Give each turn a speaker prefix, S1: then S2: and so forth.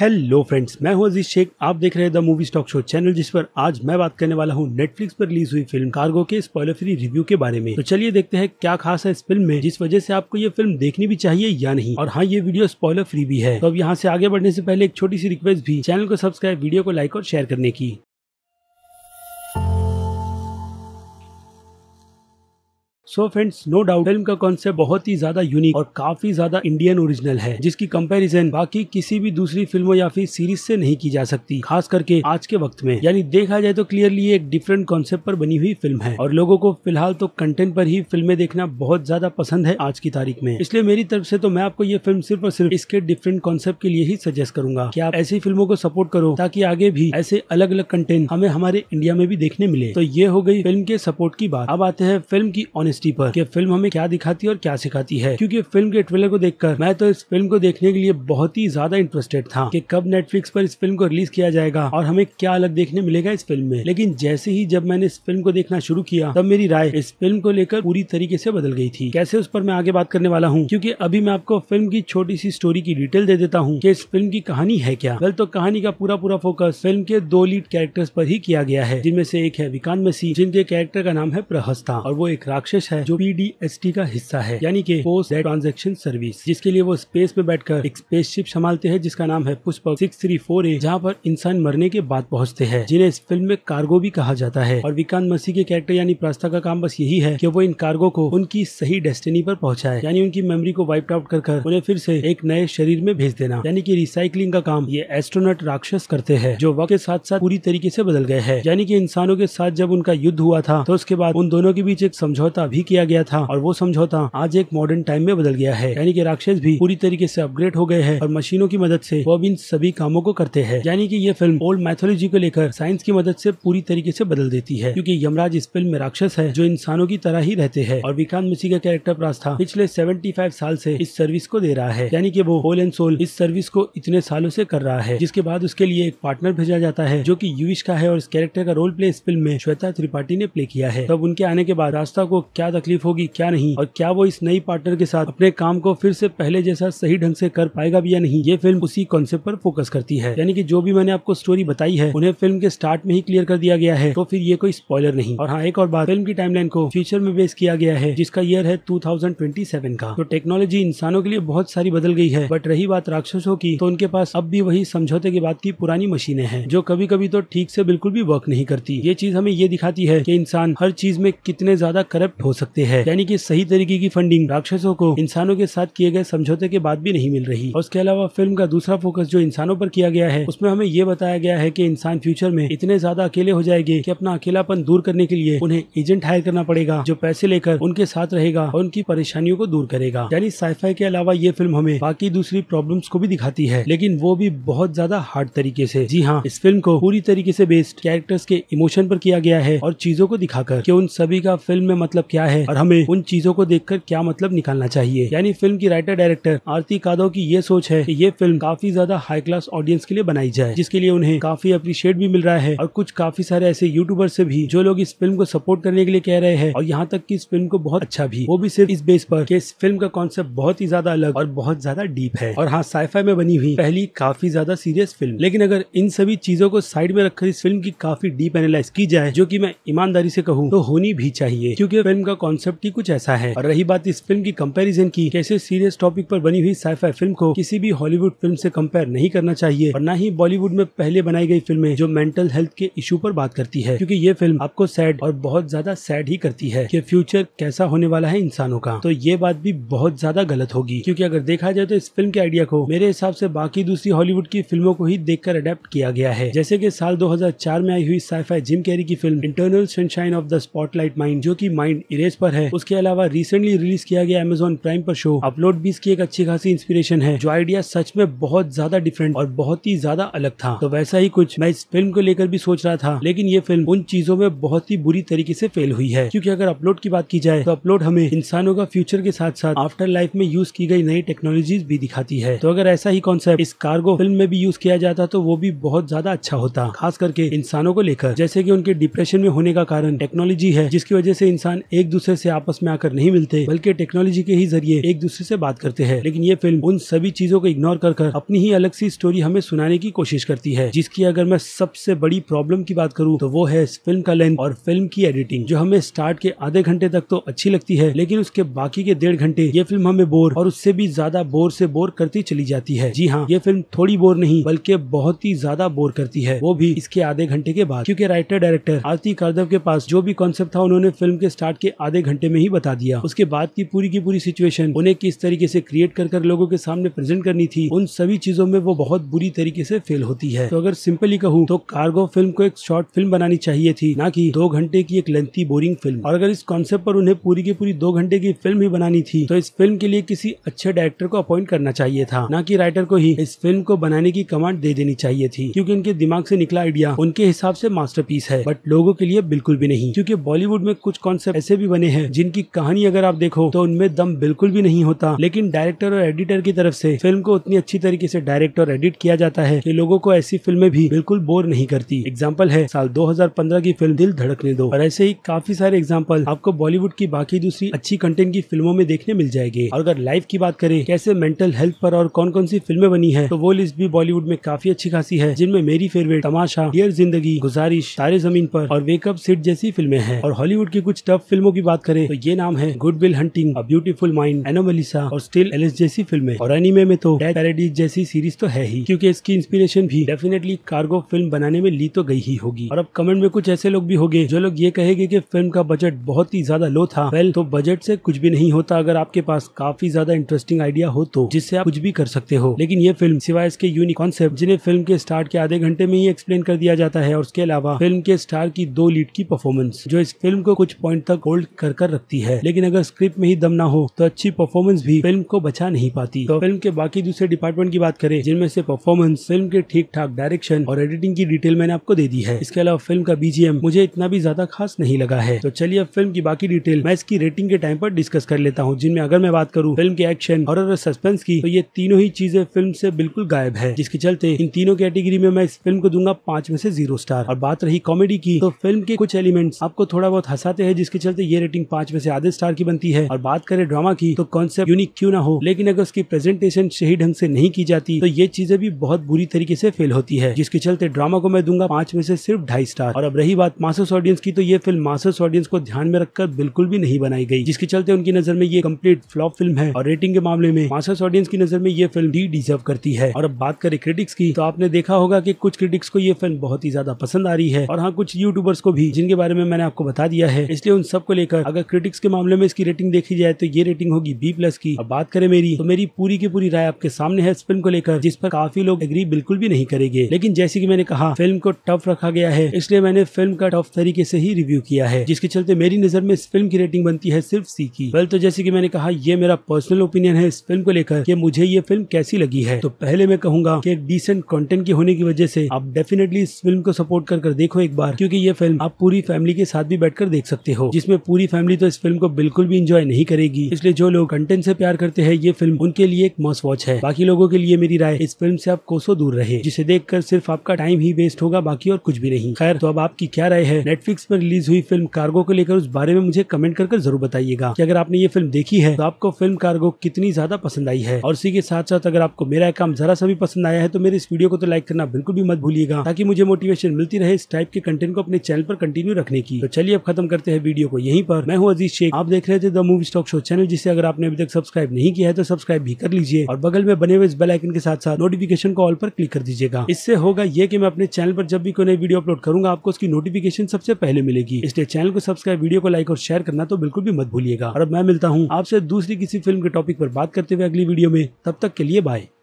S1: hello friends मैं हूं अजीज शेख आप देख रहे हैं the movie stock show channel जिस पर आज मैं बात करने वाला हूं नेटफ्लिक्स पर रिलीज हुई फिल्म कार्गो के स्पॉइलर फ्री रिव्यू के बारे में तो चलिए देखते हैं क्या खास है इस फिल्म में जिस वजह से आपको ये फिल्म देखनी भी चाहिए या नहीं और हाँ ये वीडियो स्पॉयलर फ्री भी है तो अब यहाँ से आगे बढ़ने से पहले एक छोटी सी रिक्वेस्ट भी चैनल को सब्सक्राइब वीडियो को लाइक और शेयर करने की so friends no doubt film का कॉन्सेप्ट बहुत ही ज्यादा यूनिक और काफी ज्यादा इंडियन ओरिजिनल है जिसकी कंपैरिजन बाकी किसी भी दूसरी फिल्मों या फिर सीरीज से नहीं की जा सकती खास करके आज के वक्त में यानी देखा जाए तो क्लियरली एक डिफरेंट कॉन्सेप्ट पर बनी हुई फिल्म है और लोगों को फिलहाल तो कंटेंट पर ही फिल्में देखना बहुत ज्यादा पसंद है आज की तारीख में इसलिए मेरी तरफ से तो मैं आपको ये फिल्म सिर्फ और सिर्फ इसके डिफरेंट कॉन्सेप्ट के लिए ही सजेस्ट करूंगा की आप ऐसी फिल्मों को सपोर्ट करो ताकि आगे भी ऐसे अलग अलग कंटेंट हमें हमारे इंडिया में भी देखने मिले तो ये हो गई फिल्म के सपोर्ट की बात अब आते हैं फिल्म की ऑनेस्ट जीएसटी पर कि फिल्म हमें क्या दिखाती है और क्या सिखाती है क्योंकि फिल्म के ट्रेलर को देखकर मैं तो इस फिल्म को देखने के लिए बहुत ही ज्यादा इंटरेस्टेड था कि कब नेटफ्लिक्स पर इस फिल्म को रिलीज किया जाएगा और हमें क्या अलग देखने मिलेगा इस फिल्म में लेकिन जैसे ही जब मैंने इस फिल्म को देखना शुरू किया तब मेरी राय इस फिल्म को लेकर पूरी तरीके से बदल गई थी कैसे उस पर मैं आगे बात करने वाला हूँ क्यूँकी अभी मैं आपको फिल्म की छोटी सी स्टोरी की डिटेल दे देता हूँ की इस फिल्म की कहानी है क्या वेल तो कहानी का पूरा पूरा फोकस फिल्म के दो लीड कैरेक्टर्स पर ही किया गया है जिनमें से एक है विकान मसीह जिनके कैरेक्टर का नाम है प्रहस्ता और वो एक राक्षस सर्विस है जो पी का हिस्सा है यानी कि पोस्ट ट्रांजेक्शन सर्विस जिसके लिए वो स्पेस में बैठकर एक स्पेसशिप संभालते हैं जिसका नाम है Pushpak six three four A जहाँ पर इंसान मरने के बाद पहुँचते हैं जिन्हें इस फिल्म में कार्गो भी कहा जाता है और विकांत मसीह के कैरेक्टर यानी प्रास्ता का काम बस यही है की वो इन कार्गो को उनकी सही डेस्टिनी पर पहुँचाए यानी उनकी मेमोरी को वाइप आउट कर कर उन्हें फिर से एक नए शरीर में भेज देना यानी की रिसाइकलिंग का काम ये एस्ट्रोनट राक्षस करते हैं जो वक्त के साथ साथ पूरी तरीके से बदल गए हैं यानी कि इंसानों के साथ जब उनका युद्ध हुआ था तो उसके बाद उन दोनों के बीच एक समझौता भी भी किया गया था और वो समझौता आज एक मॉडर्न टाइम में बदल गया है यानी कि राक्षस भी पूरी तरीके से अपग्रेड हो गए हैं और मशीनों की मदद से वो अब इन सभी कामों को करते हैं यानी कि ये फिल्म ओल्ड मैथोलॉजी को लेकर साइंस की मदद से पूरी तरीके से बदल देती है क्योंकि यमराज इस फिल्म में राक्षस है जो इंसानों की तरह ही रहते हैं और विक्रांत मिसी का कैरेक्टर था पिछले फाइव साल से इस सर्विस को दे रहा है यानी कि वो होल एंड सोल इस सर्विस को इतने सालों से कर रहा है जिसके बाद उसके लिए एक पार्टनर भेजा जाता है जो की युविश का है और इस कैरेक्टर का रोल प्ले इस फिल्म में श्वेता त्रिपाठी ने प्ले किया है तब उनके आने के बाद रास्ता को क्या क्या तकलीफ होगी क्या नहीं और क्या वो इस नई पार्टनर के साथ अपने काम को फिर से पहले जैसा सही ढंग से कर पाएगा भी या नहीं ये फिल्म उसी कॉन्सेप्ट पर फोकस करती है यानी कि जो भी मैंने आपको स्टोरी बताई है उन्हें फिल्म के स्टार्ट में ही क्लियर कर दिया गया है तो फिर ये कोई स्पॉयलर नहीं और हाँ एक और बात फिल्म की टाइमलाइन को फ्यूचर में बेस किया गया है जिसका ईयर है टू का तो टेक्नोलॉजी इंसानों के लिए बहुत सारी बदल गई है बट रही बात राक्षसों की तो उनके पास अब भी वही समझौते के बाद की पुरानी मशीनें हैं जो कभी कभी तो ठीक से बिल्कुल भी वर्क नहीं करती ये चीज हमें ये दिखाती है की इंसान हर चीज में कितने ज्यादा करप्ट हो सकते हैं यानी कि सही तरीके की फंडिंग राक्षसों को इंसानों के साथ किए गए समझौते के बाद भी नहीं मिल रही और उसके अलावा फिल्म का दूसरा फोकस जो इंसानों पर किया गया है उसमें हमें ये बताया गया है की इंसान फ्यूचर में इतने ज्यादा अकेले हो जाएंगे की अपना अकेलापन दूर करने के लिए उन्हें एजेंट हायर करना पड़ेगा जो पैसे लेकर उनके साथ रहेगा और उनकी परेशानियों को दूर करेगा यानी साइफाई के अलावा ये फिल्म हमें बाकी दूसरी प्रॉब्लम को भी दिखाती है लेकिन वो भी बहुत ज्यादा हार्ड तरीके से जी हाँ इस फिल्म को पूरी तरीके से बेस्ड कैरेक्टर्स के इमोशन पर किया गया है और चीजों को दिखाकर कि उन सभी का फिल्म में मतलब क्या है और हमें उन चीजों को देख क्या मतलब निकालना चाहिए यानी फिल्म की राइटर डायरेक्टर आरती कादव की ये सोच है की ये फिल्म काफी ज्यादा हाई क्लास ऑडियंस के लिए बनाई जाए जिसके लिए उन्हें काफी अप्रिशिएट भी मिल रहा है और कुछ काफी सारे ऐसे यूट्यूबर से भी जो लोग इस फिल्म को सपोर्ट करने के लिए कह रहे हैं और यहाँ तक की इस फिल्म को बहुत अच्छा भी वो भी सिर्फ इस बेस पर कि इस फिल्म का कॉन्सेप्ट बहुत ही ज्यादा अलग और बहुत ज्यादा डीप है और हाँ साइफाई में बनी हुई पहली काफी ज्यादा सीरियस फिल्म लेकिन अगर इन सभी चीजों को साइड में रखकर इस फिल्म की काफी डीप एनालाइज की जाए जो की मैं ईमानदारी से कहूँ तो होनी भी चाहिए क्यूँकी फिल्म का कॉन्सेप्ट ही कुछ ऐसा है और रही बात इस फिल्म की कंपैरिजन की कैसे सीरियस टॉपिक पर बनी हुई साइफाई फिल्म को किसी भी हॉलीवुड फिल्म से कंपेयर नहीं करना चाहिए और न ही बॉलीवुड में पहले बनाई गई फिल्में जो मेंटल हेल्थ के इशू पर बात करती है क्योंकि ये फिल्म आपको सैड और बहुत ज्यादा सैड ही करती है की फ्यूचर कैसा होने वाला है इंसानों का तो ये बात भी बहुत ज्यादा गलत होगी क्यूँकी अगर देखा जाए तो इस फिल्म के आइडिया को मेरे हिसाब से बाकी दूसरी हॉलीवुड की फिल्मों को ही देख अडेप्ट किया गया है जैसे की साल दो में आई हुई साइफाई जिम कैरी की film eternal sunshine of the spotless mind जो की माइंड इरेज पेज पर है उसके अलावा रिसेंटली रिलीज किया गया अमेजोन प्राइम पर शो अपलोड बीस की एक अच्छी खासी इंस्पिरेशन है जो आइडिया सच में बहुत ज्यादा डिफरेंट और बहुत ही ज्यादा अलग था तो वैसा ही कुछ मैं इस फिल्म को लेकर भी सोच रहा था लेकिन ये फिल्म उन चीजों में बहुत ही बुरी तरीके से फेल हुई है क्योंकि अगर अपलोड की बात की जाए तो अपलोड हमें इंसानों का फ्यूचर के साथ साथ आफ्टर लाइफ में यूज की गई नई टेक्नोलॉजीज भी दिखाती है तो अगर ऐसा ही कॉन्सेप्ट इस कार्गो फिल्म में भी यूज किया जाता तो वो भी बहुत ज्यादा अच्छा होता खास करके इंसानों को लेकर जैसे की उनके डिप्रेशन में होने का कारण टेक्नोलॉजी है जिसकी वजह से इंसान एक एक दूसरे से आपस में आकर नहीं मिलते बल्कि टेक्नोलॉजी के ही जरिए एक दूसरे से बात करते हैं लेकिन ये फिल्म उन सभी चीजों को इग्नोर कर कर अपनी ही अलग सी स्टोरी हमें सुनाने की कोशिश करती है जिसकी अगर मैं सबसे बड़ी प्रॉब्लम की बात करूँ तो वो है इस फिल्म का लेंथ और फिल्म की एडिटिंग जो हमें स्टार्ट के आधे घंटे तक तो अच्छी लगती है लेकिन उसके बाकी के डेढ़ घंटे ये फिल्म हमें बोर और उससे भी ज्यादा बोर से बोर करती चली जाती है जी हाँ ये फिल्म थोड़ी बोर नहीं बल्कि बहुत ही ज्यादा बोर करती है वो भी इसके आधे घंटे के बाद क्योंकि राइटर डायरेक्टर आरती कार्दव के पास जो भी कॉन्सेप्ट था उन्होंने फिल्म के स्टार्ट के आधे घंटे में ही बता दिया उसके बाद की पूरी की पूरी सिचुएशन उन्हें किस तरीके से क्रिएट कर कर लोगों के सामने प्रेजेंट करनी थी उन सभी चीजों में वो बहुत बुरी तरीके से फेल होती है तो अगर सिंपली कहूँ तो कार्गो फिल्म को एक शॉर्ट फिल्म बनानी चाहिए थी ना कि दो घंटे की एक लेंथी बोरिंग फिल्म और अगर इस कॉन्सेप्ट पर उन्हें पूरी की पूरी दो घंटे की फिल्म ही बनानी थी तो इस फिल्म के लिए किसी अच्छे डायरेक्टर को अपॉइंट करना चाहिए था न की राइटर को ही इस फिल्म को बनाने की कमांड दे देनी चाहिए थी क्योंकि उनके दिमाग से निकला आइडिया उनके हिसाब से मास्टरपीस है बट लोगों के लिए बिल्कुल भी नहीं क्योंकि बॉलीवुड में कुछ कॉन्सेप्ट ऐसे भी भी बने हैं जिनकी कहानी अगर आप देखो तो उनमें दम बिल्कुल भी नहीं होता लेकिन डायरेक्टर और एडिटर की तरफ से फिल्म को उतनी अच्छी तरीके से डायरेक्ट और एडिट किया जाता है कि लोगों को ऐसी फिल्में भी बिल्कुल बोर नहीं करती एग्जाम्पल है साल 2015 की फिल्म दिल धड़कने दो और ऐसे ही काफी सारे एग्जाम्पल आपको बॉलीवुड की बाकी दूसरी अच्छी कंटेंट की फिल्मों में देखने मिल जाएगी और अगर लाइफ की बात करें कैसे मेंटल हेल्थ पर और कौन कौन सी फिल्में बनी है तो वो लिस्ट भी बॉलीवुड में काफी अच्छी खासी है जिनमें मेरी फेवरेट तमाशा डियर जिंदगी गुजारिश तारे जमीन पर और वेकअप सिट जैसी फिल्में हैं और हॉलीवुड की कुछ टफ फिल्मों की बात करें तो ये नाम है Good Will Hunting Beautiful Mind Anomalisa और स्टिल एलिस जैसी फिल्म और एनिमे में तो पैराडीज जैसी सीरीज तो है ही क्योंकि इसकी इंस्पिरेशन भी डेफिनेटली कार्गो फिल्म बनाने में ली तो गई ही होगी और अब कमेंट में कुछ ऐसे लोग भी हो जो लोग ये कहेंगे की फिल्म का बजट बहुत ही ज्यादा लो था वेल तो बजट ऐसी कुछ भी नहीं होता अगर आपके पास काफी ज्यादा इंटरेस्टिंग आइडिया हो तो जिससे आप कुछ भी कर सकते हो लेकिन ये फिल्म सिवाय इसके यूनिक कॉन्सेप्ट जिन्हें फिल्म के स्टार्ट के आधे घंटे में ही एक्सप्लेन कर दिया जाता है और उसके अलावा फिल्म के स्टार की दो लीड की परफॉर्मेंस जो इस फिल्म को कुछ पॉइंट तक होल्ड कर कर रखती है लेकिन अगर स्क्रिप्ट में ही दम ना हो तो अच्छी परफॉर्मेंस भी फिल्म को बचा नहीं पाती तो फिल्म के बाकी दूसरे डिपार्टमेंट की बात करें जिनमें से परफॉर्मेंस फिल्म के ठीक ठाक डायरेक्शन और एडिटिंग की डिटेल मैंने आपको दे दी है इसके अलावा फिल्म का बीजीएम मुझे इतना भी ज्यादा खास नहीं लगा है तो चलिए अब फिल्म की बाकी डिटेल मैं इसकी रेटिंग के टाइम पर डिस्कस कर लेता हूँ जिनमें अगर मैं बात करूँ फिल्म के एक्शन और सस्पेंस की तो ये तीनों ही चीजें फिल्म से बिल्कुल गायब है जिसके चलते इन तीनों कैटेगरी में मैं इस फिल्म को दूंगा पांच में से जीरो स्टार और बात रही कॉमेडी की तो फिल्म के कुछ एलिमेंट्स आपको थोड़ा बहुत हंसाते हैं जिसके चलते ये ये रेटिंग पांच में से आधे स्टार की बनती है और बात करें ड्रामा की तो कॉन्सेप्ट यूनिक क्यों ना हो लेकिन अगर उसकी प्रेजेंटेशन सही ढंग से नहीं की जाती तो ये चीजें भी बहुत बुरी तरीके से फेल होती है जिसके चलते ड्रामा को मैं दूंगा पांच में से सिर्फ ढाई स्टार और अब रही बात मासस ऑडियंस की तो ये फिल्म मासस ऑडियंस को ध्यान में रखकर बिल्कुल भी नहीं बनाई गई जिसके चलते उनकी नजर में ये कम्प्लीट फ्लॉप फिल्म है और रेटिंग के मामले में मासस ऑडियंस की नजर में ये फिल्म डी डिजर्व करती है और अब बात करें क्रिटिक्स की तो आपने देखा होगा की कुछ क्रिटिक्स को ये फिल्म बहुत ही ज्यादा पसंद आ रही है और हाँ कुछ यूट्यूबर्स को भी जिनके बारे में मैंने आपको बता दिया है इसलिए उन सबको लेकर लेकर अगर क्रिटिक्स के मामले में इसकी रेटिंग देखी जाए तो ये रेटिंग होगी बी प्लस की अब बात करें मेरी तो मेरी पूरी की पूरी राय आपके सामने है इस फिल्म को लेकर जिस पर काफी लोग एग्री बिल्कुल भी नहीं करेंगे लेकिन जैसे की मैंने कहा फिल्म को टफ रखा गया है इसलिए मैंने फिल्म का टफ तरीके से ही रिव्यू किया है जिसके चलते मेरी नजर में इस फिल्म की रेटिंग बनती है सिर्फ सी की वेल तो जैसे की मैंने कहा ये मेरा पर्सनल ओपिनियन है इस फिल्म को लेकर की मुझे ये फिल्म कैसी लगी है तो पहले मैं कहूंगा की एक डिसेंट कॉन्टेंट की होने की वजह से आप डेफिनेटली इस फिल्म को सपोर्ट कर, कर देखो एक बार क्योंकि ये फिल्म आप पूरी फैमिली के साथ भी बैठकर देख सकते हो जिसमें पूरी पूरी फैमिली तो इस फिल्म को बिल्कुल भी इंजॉय नहीं करेगी इसलिए जो लोग कंटेंट से प्यार करते हैं ये फिल्म उनके लिए एक मॉस वॉच है बाकी लोगों के लिए मेरी राय इस फिल्म से आप कोसो दूर रहे जिसे देखकर सिर्फ आपका टाइम ही वेस्ट होगा बाकी और कुछ भी नहीं खैर तो अब आपकी क्या राय है नेटफ्लिक्स पर रिलीज हुई फिल्म कार्गो को लेकर उस बारे में मुझे कमेंट कर जरूर बताइएगा की अगर आपने ये फिल्म देखी है तो आपको फिल्म कार्गो कितनी ज्यादा पसंद आई है और इसी के साथ साथ अगर आपको मेरा काम जरा सा भी पसंद आया है तो मेरे इस वीडियो को तो लाइक करना बिल्कुल भी मत भूलिएगा ताकि मुझे मोटिवेशन मिलती रहे इस टाइप के कंटेंट को अपने चैनल पर कंटिन्यू रखने की तो चलिए अब खत्म करते हैं वीडियो को यही यहीं पर मैं हूँ अजीज शेख आप देख रहे थे the movie stock show channel जिसे अगर आपने अभी तक सब्सक्राइब नहीं किया है तो सब्सक्राइब भी कर लीजिए और बगल में बने हुए इस बेल आइकन के साथ साथ नोटिफिकेशन को ऑल पर क्लिक कर दीजिएगा इससे होगा ये कि मैं अपने चैनल पर जब भी कोई नई वीडियो अपलोड करूंगा आपको उसकी नोटिफिकेशन सबसे पहले मिलेगी इसलिए चैनल को सब्सक्राइब वीडियो को लाइक और शेयर करना तो बिल्कुल भी मत भूलिएगा और मैं मिलता हूँ आपसे दूसरी किसी फिल्म के टॉपिक पर बात करते हुए अगली वीडियो में तब तक के लिए बाय